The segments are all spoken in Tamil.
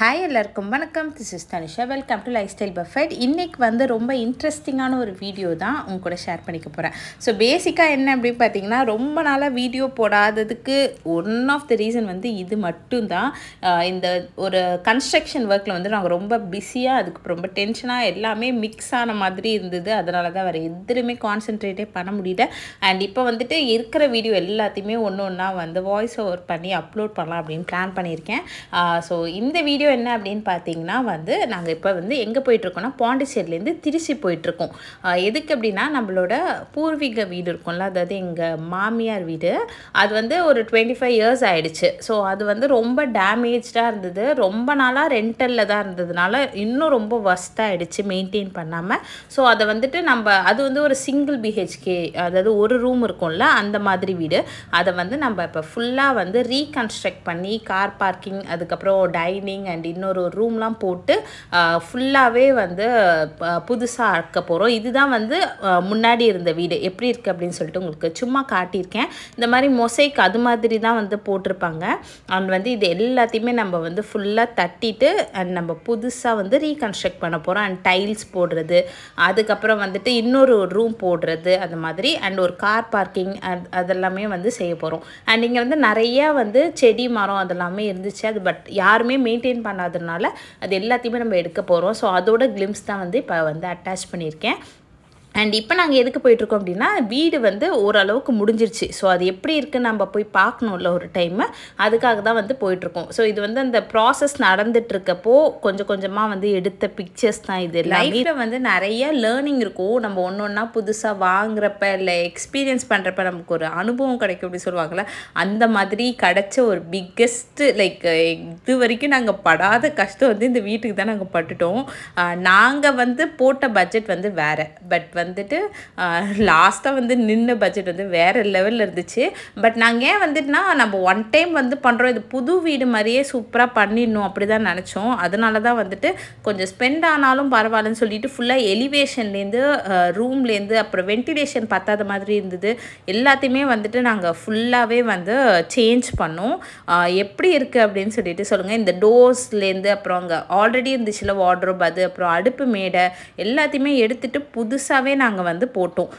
ஹாய் எல்லாருக்கும் வணக்கம் this is Tanisha welcome to lifestyle buffet இன்றைக்கி வந்து ரொம்ப இன்ட்ரெஸ்டிங்கான ஒரு வீடியோ தான் உங்க கூட ஷேர் பண்ணிக்க போகிறேன் ஸோ பேசிக்காக என்ன அப்படின்னு பார்த்தீங்கன்னா ரொம்ப நாளாக வீடியோ போடாததுக்கு ஒன் ஆஃப் த ரீசன் வந்து இது மட்டும்தான் இந்த ஒரு கன்ஸ்ட்ரக்ஷன் ஒர்க்கில் வந்து நாங்கள் ரொம்ப பிஸியாக அதுக்கு ரொம்ப டென்ஷனாக எல்லாமே மிக்ஸ் ஆன மாதிரி இருந்தது அதனால தான் வேறு எதுலையுமே கான்சென்ட்ரேட்டே பண்ண முடியல அண்ட் இப்போ வந்துட்டு இருக்கிற வீடியோ எல்லாத்தையுமே ஒன்று ஒன்றா வந்து வாய்ஸ் ஓவர் பண்ணி அப்லோட் பண்ணலாம் அப்படின்னு பிளான் பண்ணியிருக்கேன் ஸோ இந்த வீடியோ விஷயம் என்ன அப்படின்னு பார்த்தீங்கன்னா வந்து நாங்கள் இப்போ வந்து எங்கே போயிட்டுருக்கோம்னா பாண்டிச்சேரிலேருந்து திருச்சி போயிட்டுருக்கோம் எதுக்கு அப்படின்னா நம்மளோட பூர்வீக வீடு இருக்கும்ல அதாவது எங்கள் மாமியார் வீடு அது வந்து ஒரு டுவெண்ட்டி ஃபைவ் இயர்ஸ் ஆகிடுச்சு ஸோ அது வந்து ரொம்ப டேமேஜ்டாக இருந்தது ரொம்ப நாளாக ரெண்டலில் தான் இருந்ததுனால இன்னும் ரொம்ப வஸ்தாகிடுச்சு மெயின்டைன் பண்ணாமல் ஸோ அதை வந்துட்டு நம்ம அது வந்து ஒரு சிங்கிள் பிஹெச்கே அதாவது ஒரு ரூம் இருக்கும்ல அந்த மாதிரி வீடு அதை வந்து நம்ம இப்போ ஃபுல்லாக வந்து ரீகன்ஸ்ட்ரக்ட் பண்ணி கார் பார்க்கிங் அதுக்கப்புறம் டைனிங் அண்ட் அண்ட் இன்னொரு ரூம்லாம் போட்டு ஃபுல்லாகவே வந்து புதுசாக ஆக்க போகிறோம் இதுதான் வந்து முன்னாடி இருந்த வீடு எப்படி இருக்குது அப்படின்னு சொல்லிட்டு உங்களுக்கு சும்மா காட்டியிருக்கேன் இந்த மாதிரி மொசைக்கு அது மாதிரி தான் வந்து போட்டிருப்பாங்க அண்ட் வந்து இது எல்லாத்தையுமே நம்ம வந்து ஃபுல்லாக தட்டிட்டு அண்ட் நம்ம புதுசாக வந்து ரீகன்ஸ்ட்ரக்ட் பண்ண போகிறோம் அண்ட் டைல்ஸ் போடுறது அதுக்கப்புறம் வந்துட்டு இன்னொரு ரூம் போடுறது அந்த மாதிரி அண்ட் ஒரு கார் பார்க்கிங் அதெல்லாமே வந்து செய்ய போகிறோம் அண்ட் இங்கே வந்து நிறையா வந்து செடி மரம் அதெல்லாமே இருந்துச்சு அது பட் யாருமே மெயின்டைன் பண்ணாததுனால அது எல்லாத்தையுமே நம்ம எடுக்க போகிறோம் ஸோ அதோட கிளிம்ஸ் தான் வந்து இப்போ வந்து அட்டாச் பண்ணியிருக்கேன் அண்ட் இப்போ நாங்கள் எதுக்கு போயிட்டுருக்கோம் அப்படின்னா வீடு வந்து ஓரளவுக்கு முடிஞ்சிருச்சு ஸோ அது எப்படி இருக்குன்னு நம்ம போய் பார்க்கணும்ல ஒரு டைம் அதுக்காக தான் வந்து போயிட்டுருக்கோம் ஸோ இது வந்து அந்த ப்ராசஸ் நடந்துட்டுருக்கப்போ கொஞ்சம் கொஞ்சமாக வந்து எடுத்த பிக்சர்ஸ் தான் இது லைஃப்பில் வந்து நிறைய லேர்னிங் இருக்கும் நம்ம ஒன்று ஒன்றா புதுசாக வாங்குறப்ப இல்லை எக்ஸ்பீரியன்ஸ் பண்ணுறப்ப நமக்கு ஒரு அனுபவம் கிடைக்கும் அப்படின்னு சொல்லுவாங்கள்ல அந்த மாதிரி கிடச்ச ஒரு பிக்கெஸ்ட்டு லைக் இது வரைக்கும் நாங்கள் படாத கஷ்டம் வந்து இந்த வீட்டுக்கு தான் நாங்கள் பட்டுட்டோம் நாங்கள் வந்து போட்ட பட்ஜெட் வந்து வேறு பட் வந்து வந்துட்டு லாஸ்ட்டாக வந்து நின்று பட்ஜெட் வந்து வேறு லெவலில் இருந்துச்சு பட் நாங்கள் ஏன் வந்துட்டுனா நம்ம ஒன் டைம் வந்து பண்ணுறோம் இது புது வீடு மாதிரியே சூப்பராக பண்ணிடணும் அப்படி தான் நினச்சோம் அதனால தான் வந்துட்டு கொஞ்சம் ஸ்பெண்ட் ஆனாலும் பரவாயில்லன்னு சொல்லிட்டு ஃபுல்லாக எலிவேஷன்லேருந்து ரூம்லேருந்து அப்புறம் வென்டிலேஷன் பத்தாத மாதிரி இருந்தது எல்லாத்தையுமே வந்துட்டு நாங்கள் ஃபுல்லாகவே வந்து சேஞ்ச் பண்ணோம் எப்படி இருக்குது அப்படின்னு சொல்லிட்டு சொல்லுங்கள் இந்த டோர்ஸ்லேருந்து அப்புறம் அங்கே ஆல்ரெடி இருந்துச்சுல வார்ட்ரோப் அது அப்புறம் அடுப்பு மேடை எல்லாத்தையுமே எடுத்துகிட்டு புதுசாகவே ஃபுல்லாகவே நாங்கள் வந்து போட்டோம்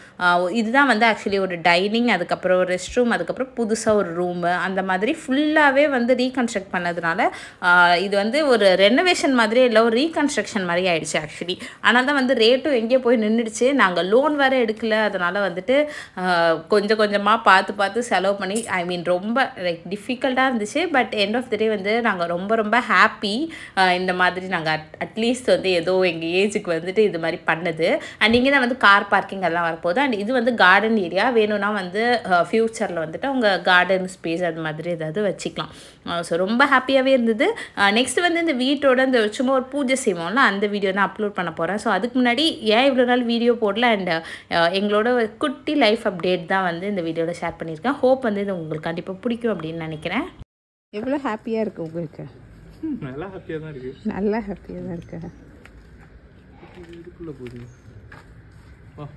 இதுதான் வந்து ஆக்சுவலி ஒரு டைனிங் அதுக்கப்புறம் ரெஸ்ட் ரூம் அதுக்கப்புறம் புதுசாக ஒரு ரூமு அந்த மாதிரி ஃபுல்லாகவே வந்து ரீகன்ஸ்ட்ரக்ட் பண்ணதுனால இது வந்து ஒரு ரெனோவேஷன் மாதிரியே இல்லை ஒரு ரீகன்ஸ்ட்ரக்ஷன் மாதிரி ஆயிடுச்சு ஆக்சுவலி ஆனால் தான் வந்து ரேட்டும் எங்கேயோ போய் நின்றுடுச்சு நாங்கள் லோன் வேறு எடுக்கல அதனால் வந்துட்டு கொஞ்சம் கொஞ்சமாக பார்த்து பார்த்து செலவு பண்ணி ஐ மீன் ரொம்ப லைக் டிஃபிகல்ட்டாக இருந்துச்சு but end of the day வந்து நாங்கள் ரொம்ப ரொம்ப ஹாப்பி இந்த மாதிரி நாங்கள் அட் அட்லீஸ்ட் வந்து ஏதோ எங்கள் ஏஜுக்கு வந்துட்டு இது மாதிரி பண்ணுது அண்ட் இங்கே தான் வந்து கார் பார்க்கிங் எல்லாம் வரப்போகுது அண்ட் இது வந்து கார்டன் ஏரியா வேணும்னா வந்து ஃப்யூச்சரில் வந்துட்டு அவங்க கார்டன் ஸ்பேஸ் அது மாதிரி ஏதாவது வச்சுக்கலாம் ஸோ ரொம்ப ஹாப்பியாகவே இருந்தது நெக்ஸ்ட் வந்து இந்த வீட்டோட இந்த சும்மா ஒரு பூஜை செய்வோம்ல அந்த வீடியோ தான் அப்லோட் பண்ண போகிறேன் ஸோ அதுக்கு முன்னாடி ஏன் இவ்வளோ நாள் வீடியோ போடல அண்ட் எங்களோட குட்டி லைஃப் அப்டேட் தான் வந்து இந்த வீடியோவில் ஷேர் பண்ணியிருக்கேன் ஹோப் வந்து இது உங்களுக்கு கண்டிப்பாக பிடிக்கும் அப்படின்னு நினைக்கிறேன் எவ்வளோ ஹாப்பியாக இருக்குது உங்களுக்கு நல்லா ஹாப்பியாக தான் இருக்குது நல்லா ஹாப்பியாக தான் இருக்கா Well,